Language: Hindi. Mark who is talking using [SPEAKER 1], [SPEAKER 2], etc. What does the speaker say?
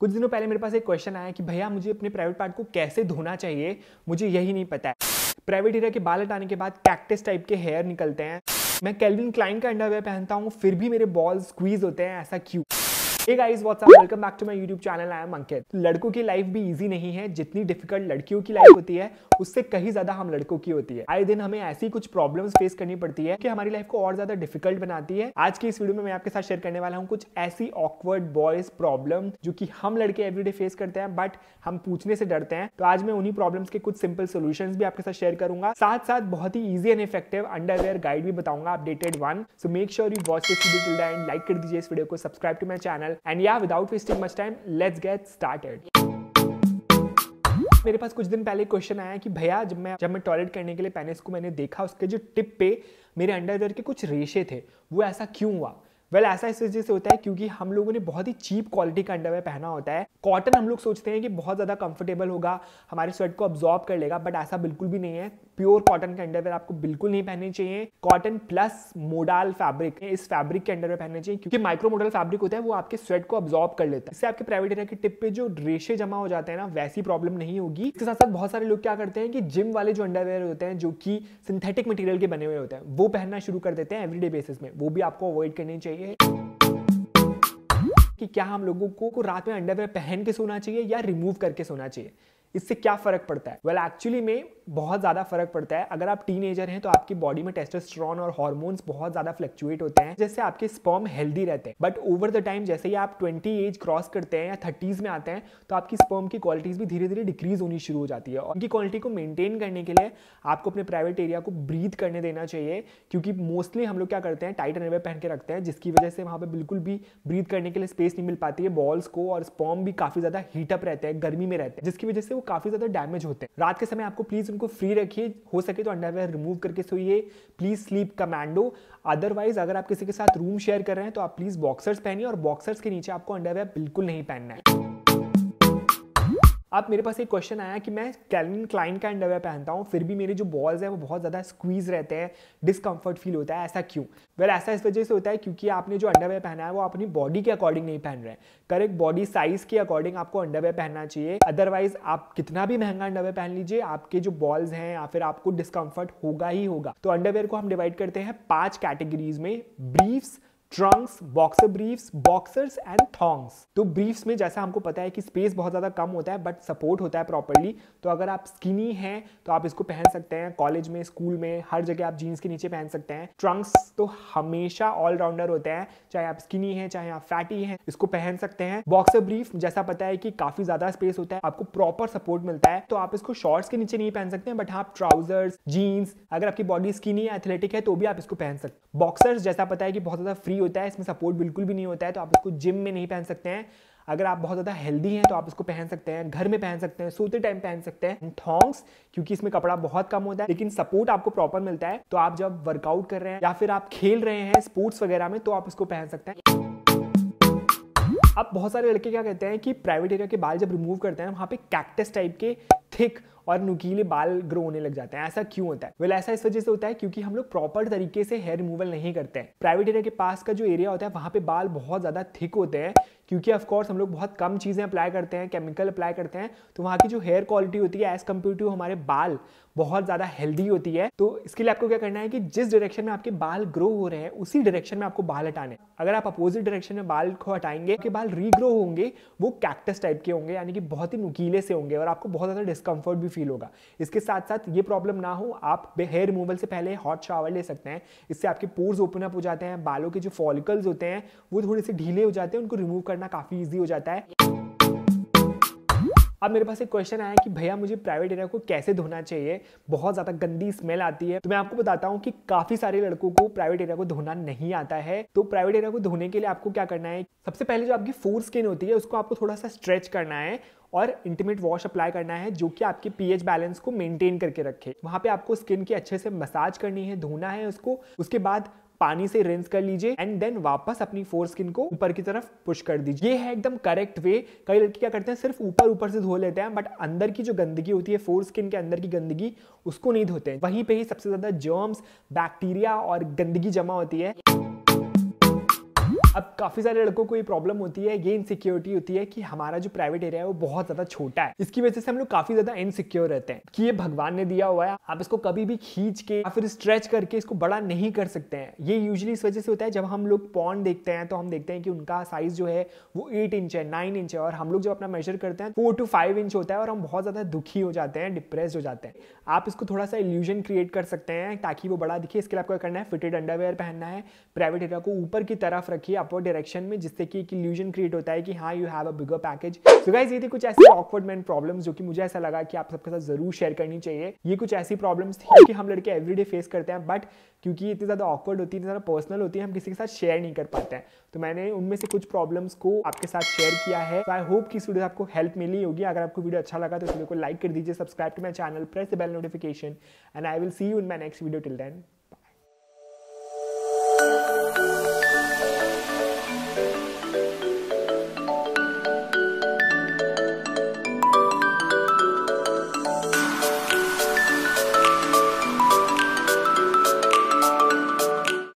[SPEAKER 1] कुछ दिनों पहले मेरे पास एक क्वेश्चन आया कि भैया मुझे अपने प्राइवेट पार्ट को कैसे धोना चाहिए मुझे यही नहीं पता है प्राइवेट एरिया के बाल हटाने के बाद कैक्टिस टाइप के हेयर निकलते हैं मैं कैलविन क्लाइन का अंडरवेयर पहनता हूँ फिर भी मेरे बॉल स्क्वीज होते हैं ऐसा क्यों Hey guys, what's up? Welcome back to my YouTube channel. I am Ankit. लड़कों की लाइफ भी इजी नहीं है जितनी डिफिकल्ट लड़कियों की लाइफ होती है उससे कहीं ज्यादा हम लड़कों की होती है आए दिन हमें ऐसी कुछ प्रॉब्लम्स फेस करनी पड़ती है कि हमारी लाइफ को और ज्यादा डिफिकल्ट बनाती है आज की इस वीडियो में मैं आपके साथ शेयर करने वाला हूँ कुछ ऐसी ऑकवर्ड बॉयज प्रॉब्लम जो की हम लड़के एवरीडे फेस करते हैं बट हम पूछने से डरते हैं तो आज मैं उन्हीं प्रॉब्लम के कुछ सिंपल सोल्यूशन भी आपके साथ शेयर करूंगा साथ साथ बहुत ही easy and effective underwear guide भी बताऊंगा updated one so make sure you watch this video till end like कर दीजिए इस वीडियो को subscribe to my channel and yeah without wasting much time let's get started मेरे पास कुछ दिन पहले क्वेश्चन आया कि भैया जब मैं जब मैं टॉयलेट करने के लिए पेनिस को मैंने देखा उसके जो टिप पे मेरे अंडरवेयर के कुछ रेशे थे वो ऐसा क्यों हुआ वेल well, ऐसा इस वजह से होता है क्योंकि हम लोगों ने बहुत ही चीप क्वालिटी का अंडरवेयर पहना होता है कॉटन हम लोग सोचते हैं कि बहुत ज़्यादा कंफर्टेबल होगा हमारे स्वेट को ऑब्जॉर्व कर लेगा बट ऐसा बिल्कुल भी नहीं है प्योर कॉटन के अंडरवेयर आपको बिल्कुल नहीं पहनने चाहिए कॉटन प्लस मोडाल फैब्रिक इस फैब्रिक के अंडरवेयर पहनने चाहिए क्योंकि माइक्रो मोडल फैब्रिक होता है वो आपके स्वेट को अब्जॉर्ब कर लेता है इससे आपके प्राइवेट एरिया के टिप पे जो रेशे जमा हो जाते हैं ना वैसी प्रॉब्लम नहीं होगी इसके साथ साथ बहुत सारे लोग क्या करते हैं कि जिम वाले जो अंडरवेयर होते हैं जो कि सिंथेटिक मटेरियल के बने हुए होते हैं वो पहनना शुरू कर देते हैं एवरीडे बेसिस में वो भी आपको अवॉइड करने चाहिए कि क्या हम लोगों को, को रात में अंडरवेयर पहन के सोना चाहिए या रिमूव करके सोना चाहिए इससे क्या फ़र्क पड़ता है वेल एक्चुअली में बहुत ज़्यादा फर्क पड़ता है अगर आप टीन हैं तो आपकी बॉडी में टेस्टोस्टेरोन और हार्मोन्स बहुत ज़्यादा फ्लक्चुएट होते हैं जैसे आपके स्पर्म हेल्दी रहते हैं बट ओवर द टाइम जैसे ही आप ट्वेंटी एज क्रॉस करते हैं या थर्टीज़ में आते हैं तो आपकी स्पर्म की क्वालिटीज़ भी धीरे धीरे डिक्रीज होनी शुरू हो जाती है और उनकी क्वालिटी को मेनटेन करने के लिए आपको अपने प्राइवेट एरिया को ब्रीथ करने देना चाहिए क्योंकि मोस्टली हम लोग क्या करते हैं टाइट अनवे पहन के रखते हैं जिसकी वजह से वहाँ पर बिल्कुल भी ब्रीथ करने के लिए स्पेस नहीं मिल पाती है बॉल्स को और स्पर्म भी काफ़ी ज़्यादा हीटअप रहते हैं गर्मी में रहते हैं जिसकी वजह से वो काफ़ी ज़्यादा डैमेज होते हैं रात के समय आपको प्लीज़ उनको फ्री रखिए हो सके तो अंडरवेयर रिमूव करके सोइए प्लीज़ स्लीप कमांडो अदरवाइज अगर आप किसी के साथ रूम शेयर कर रहे हैं तो आप प्लीज़ बॉक्सर्स पहनिए और बॉक्सर्स के नीचे आपको अंडरवेयर बिल्कुल नहीं पहनना है आप मेरे पास एक क्वेश्चन आया कि मैं कैलिन क्लाइन का अंडरवेयर पहनता हूँ फिर भी मेरे जो बॉल्स हैं वो बहुत ज़्यादा स्क्वीज रहते हैं डिस्कम्फर्ट फील होता है ऐसा क्यों वेल well, ऐसा इस वजह से होता है क्योंकि आपने जो अंडरवेयर पहना है वो अपनी बॉडी के अकॉर्डिंग नहीं पहन रहे हैं करेक्ट बॉडी साइज के अकॉर्डिंग आपको अंडरवेयर पहनना चाहिए अदरवाइज आप कितना भी महंगा अंडरवेयर पहन लीजिए आपके जो बॉल्स हैं या फिर आपको डिस्कम्फर्ट होगा ही होगा तो अंडरवेयर को हम डिवाइड करते हैं पाँच कैटेगरीज में briefs trunks boxer briefs boxers and thongs तो ब्रीफ्स में जैसा हमको पता है कि स्पेस बहुत ज़्यादा कम होता है बट सपोर्ट होता है प्रॉपरली तो अगर आप स्किनी हैं तो आप इसको पहन सकते हैं कॉलेज में स्कूल में हर जगह आप जीन्स के नीचे पहन सकते हैं ट्रंक्स तो हमेशा ऑलराउंडर होते हैं चाहे आप स्किनी हैं चाहे आप फैटी हैं इसको पहन सकते हैं बॉक्सर ब्रीफ जैसा पता है कि काफ़ी ज़्यादा स्पेस होता है आपको प्रॉपर सपोर्ट मिलता है तो आप इसको शॉर्ट्स के नीचे नहीं पहन सकते हैं बट आप ट्राउजर्स जीन्स अगर आपकी बॉडी स्किनी एथलेटिक है तो भी आप इसको पहन सकते हैं बॉक्सर्स जैसा पता है कि बहुत ज़्यादा फ्री फ्री होता है इसमें सपोर्ट बिल्कुल भी नहीं होता है तो आप इसको जिम में नहीं पहन सकते हैं अगर आप बहुत ज़्यादा हेल्दी हैं तो आप इसको पहन सकते हैं घर में पहन सकते हैं सोते टाइम पहन सकते हैं थॉन्ग्स क्योंकि इसमें कपड़ा बहुत कम होता है लेकिन सपोर्ट आपको प्रॉपर मिलता है तो आप जब वर्कआउट कर रहे हैं या फिर आप खेल रहे हैं स्पोर्ट्स वगैरह में तो आप इसको पहन सकते हैं अब बहुत सारे लड़के क्या कहते हैं कि प्राइवेट एरिया के बाल जब रिमूव करते हैं वहाँ पे कैक्टस टाइप के थिक और नुकीले बाल ग्रो होने लग जाते हैं ऐसा क्यों होता है वेल ऐसा इस वजह से होता है क्योंकि हम लोग प्रॉपर तरीके से हेयर रिमूवल नहीं करते हैं प्राइवेट एरिया के पास का जो एरिया होता है वहाँ पे बाल बहुत ज़्यादा थिक होते हैं क्योंकि ऑफकोर्स हम लोग बहुत कम चीज़ें अप्लाई करते हैं केमिकल अप्लाई करते हैं तो वहाँ की जो हेयर क्वालिटी होती है एज कम्पेयर टू हमारे बाल बहुत ज़्यादा हेल्दी होती है तो इसके लिए आपको क्या करना है कि जिस डायरेक्शन में आपके बाल ग्रो हो रहे हैं उसी डायरेक्शन में आपको बाल हटाने अगर आप अपोजिट डायरेक्शन में बाल को हटाएंगे आपके बाल रीग्रो होंगे वो कैक्टस टाइप के होंगे यानी कि बहुत ही नुकीले से होंगे और आपको बहुत ज़्यादा डिस्कम्फर्ट भी फील होगा इसके साथ साथ ये प्रॉब्लम ना हो आप हेयर रिमूवल से पहले हॉट शावर ले सकते हैं इससे आपके पोर्स ओपन अप हो जाते हैं बालों के जो फॉलिकल्स होते हैं वो थोड़े से ढीले हो जाते हैं उनको रिमूव करना काफ़ी ईजी हो जाता है अब मेरे पास एक क्वेश्चन आया कि भैया मुझे प्राइवेट एरिया को कैसे धोना चाहिए बहुत ज़्यादा गंदी स्मेल आती है तो मैं आपको बताता हूँ कि काफ़ी सारे लड़कों को प्राइवेट एरिया को धोना नहीं आता है तो प्राइवेट एरिया को धोने के लिए आपको क्या करना है सबसे पहले जो आपकी फोर स्किन होती है उसको आपको थोड़ा सा स्ट्रेच करना है और इंटीमेट वॉश अप्लाई करना है जो कि आपके पीएच बैलेंस को मेंटेन करके रखे वहां पे आपको स्किन की अच्छे से मसाज करनी है धोना है उसको उसके बाद पानी से रिंस कर लीजिए एंड देन वापस अपनी फोर स्किन को ऊपर की तरफ पुश कर दीजिए ये है एकदम करेक्ट वे कई लड़के क्या करते हैं सिर्फ ऊपर ऊपर से धो लेते हैं बट अंदर की जो गंदगी होती है फोर स्किन के अंदर की गंदगी उसको नहीं धोते हैं वहीं पे ही सबसे ज्यादा जर्म्स बैक्टीरिया और गंदगी जमा होती है अब काफ़ी सारे लड़कों को ये प्रॉब्लम होती है ये इनसिक्योरिटी होती है कि हमारा जो प्राइवेट एरिया है वो बहुत ज़्यादा छोटा है इसकी वजह से हम लोग काफ़ी ज़्यादा इनसिक्योर रहते हैं कि ये भगवान ने दिया हुआ है आप इसको कभी भी खींच के या फिर स्ट्रेच करके इसको बड़ा नहीं कर सकते हैं ये यूजली इस वजह से होता है जब हम लोग पॉन देखते हैं तो हम देखते हैं कि उनका साइज जो है वो एट इंच है नाइन इंच है और हम लोग जब अपना मेजर करते हैं फोर टू फाइव इंच होता है और हम बहुत ज़्यादा दुखी हो जाते हैं डिप्रेस हो जाते हैं आप इसको थोड़ा सा इल्यूजन क्रिएट कर सकते हैं ताकि वो बड़ा दिखे इसके लिए आपको करना है फिटेड अंडरवेयर पहनना है प्राइवेट एरिया को ऊपर की तरफ रखिए अपवर्ड डायरेक्शन में जिससे कि एक इल्यूजन क्रिएट होता है कि हाँ you have a bigger package so guys ये थी कुछ ऐसी ऑकवर्ड मैन प्रॉब्लम्स जो कि मुझे ऐसा लगा कि आप सबके साथ जरूर शेयर करनी चाहिए ये कुछ ऐसी प्रॉब्लम्स थी कि हम लड़के एवरीडे फेस करते हैं बट क्योंकि इतनी ज़्यादा ऑकवर्ड होती है इतनी ज़्यादा पर्सनल होती है हम किसी के साथ शेयर नहीं कर पाते हैं तो मैंने उनमें से कुछ प्रॉब्लम्स को आपके साथ शेयर किया है आई होप कि इस वीडियो आपको हेल्प मिली होगी अगर आपको वीडियो अच्छा लगा तो इस वीडियो को लाइक कर दीजिए subscribe to my channel press the bell notification and I will see you in my next video till then